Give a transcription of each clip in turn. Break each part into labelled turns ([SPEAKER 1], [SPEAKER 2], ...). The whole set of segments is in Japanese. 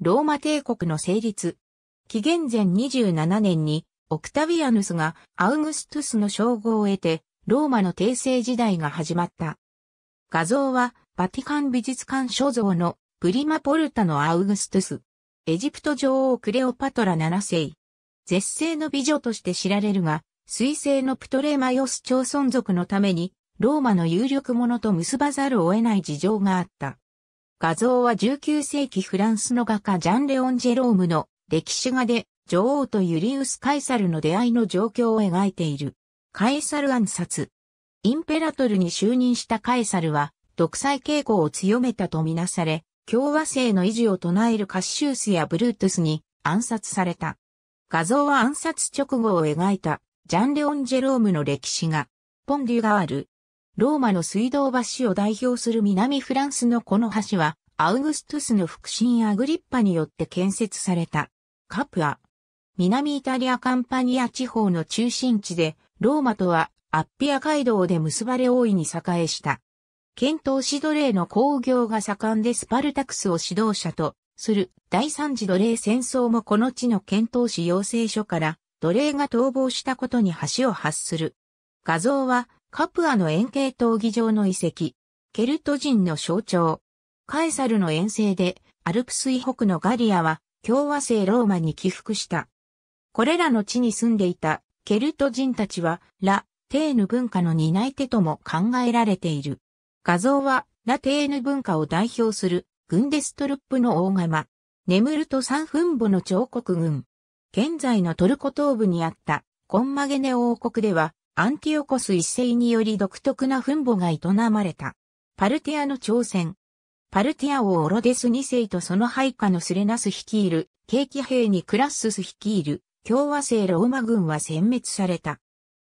[SPEAKER 1] ローマ帝国の成立。紀元前27年に、オクタビアヌスがアウグストゥスの称号を得て、ローマの帝政時代が始まった。画像は、バティカン美術館所蔵のプリマポルタのアウグストゥス。エジプト女王クレオパトラ7世。絶世の美女として知られるが、水星のプトレマヨス朝存族のために、ローマの有力者と結ばざるを得ない事情があった。画像は19世紀フランスの画家ジャン・レオン・ジェロームの歴史画で女王とユリウス・カエサルの出会いの状況を描いている。カエサル暗殺。インペラトルに就任したカエサルは独裁傾向を強めたとみなされ、共和制の維持を唱えるカッシュースやブルートゥスに暗殺された。画像は暗殺直後を描いたジャン・レオン・ジェロームの歴史画。ポン・デュ・ガール、ローマの水道橋を代表する南フランスのこの橋は、アウグストゥスの腹心アグリッパによって建設された。カプア。南イタリアカンパニア地方の中心地で、ローマとはアッピア街道で結ばれ大いに栄えした。遣唐使奴隷の工業が盛んでスパルタクスを指導者とする第三次奴隷戦争もこの地の遣唐使養成所から奴隷が逃亡したことに橋を発する。画像はカプアの円形闘技場の遺跡、ケルト人の象徴、カエサルの遠征でアルプス以北のガリアは共和制ローマに起伏した。これらの地に住んでいたケルト人たちはラ・テーヌ文化の担い手とも考えられている。画像はラテーヌ文化を代表するグンデストルップの大釜、眠ると三分母の彫刻群。現在のトルコ東部にあったコンマゲネ王国ではアンティオコス一世により独特な墳墓が営まれた。パルティアの挑戦。パルティア王オロデス二世とその配下のスレナス率いる、景気兵にクラッスス率いる、共和制ローマ軍は殲滅された。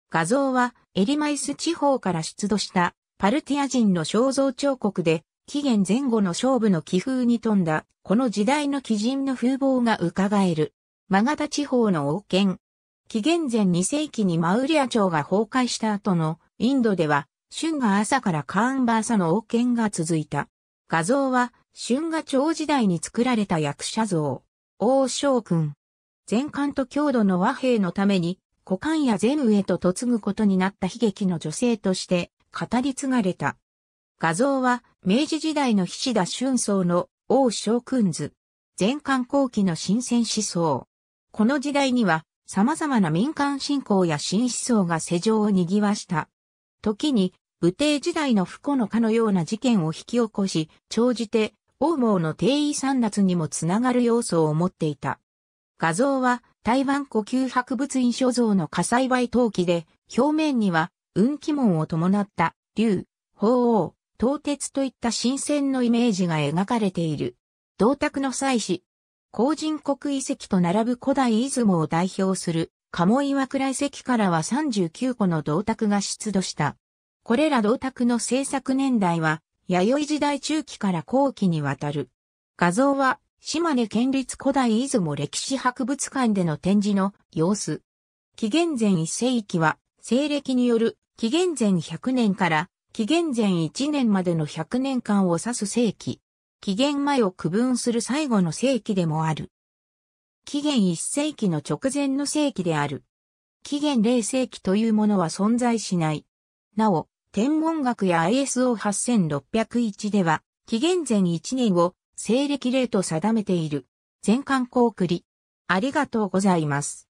[SPEAKER 1] 画像はエリマイス地方から出土したパルティア人の肖像彫刻で、紀元前後の勝負の気風に富んだ、この時代の鬼人の風貌が伺える。マガダ地方の王権、紀元前2世紀にマウリア朝が崩壊した後のインドでは、春が朝からカーンバーサの王権が続いた。画像は春が朝時代に作られた役者像。王将君。前漢と郷土の和平のために、古漢や前へと嫁ぐことになった悲劇の女性として語り継がれた。画像は明治時代の菱田春草の王将君図。前漢後期の新鮮思想。この時代には様々な民間信仰や新思想が世情を賑わした。時に、武帝時代の不幸のかのような事件を引き起こし、長じて、王毛の定位散脱にもつながる要素を持っていた。画像は、台湾古旧博物院所蔵の火災灰陶器で、表面には、運気門を伴った、竜、鳳凰、東鉄といった新鮮のイメージが描かれている。銅鐸の祭祀、後人国遺跡と並ぶ古代出雲を代表する鴨岩倉遺跡からは39個の銅鐸が出土した。これら銅鐸の製作年代は、弥生時代中期から後期にわたる。画像は、島根県立古代出雲歴史博物館での展示の様子。紀元前1世紀は、西暦による紀元前100年から紀元前1年までの100年間を指す世紀。紀元前を区分する最後の世紀でもある。紀元1世紀の直前の世紀である。紀元0世紀というものは存在しない。なお、天文学や ISO8601 では、紀元前1年を西暦0と定めている。全巻コークリ。ありがとうございます。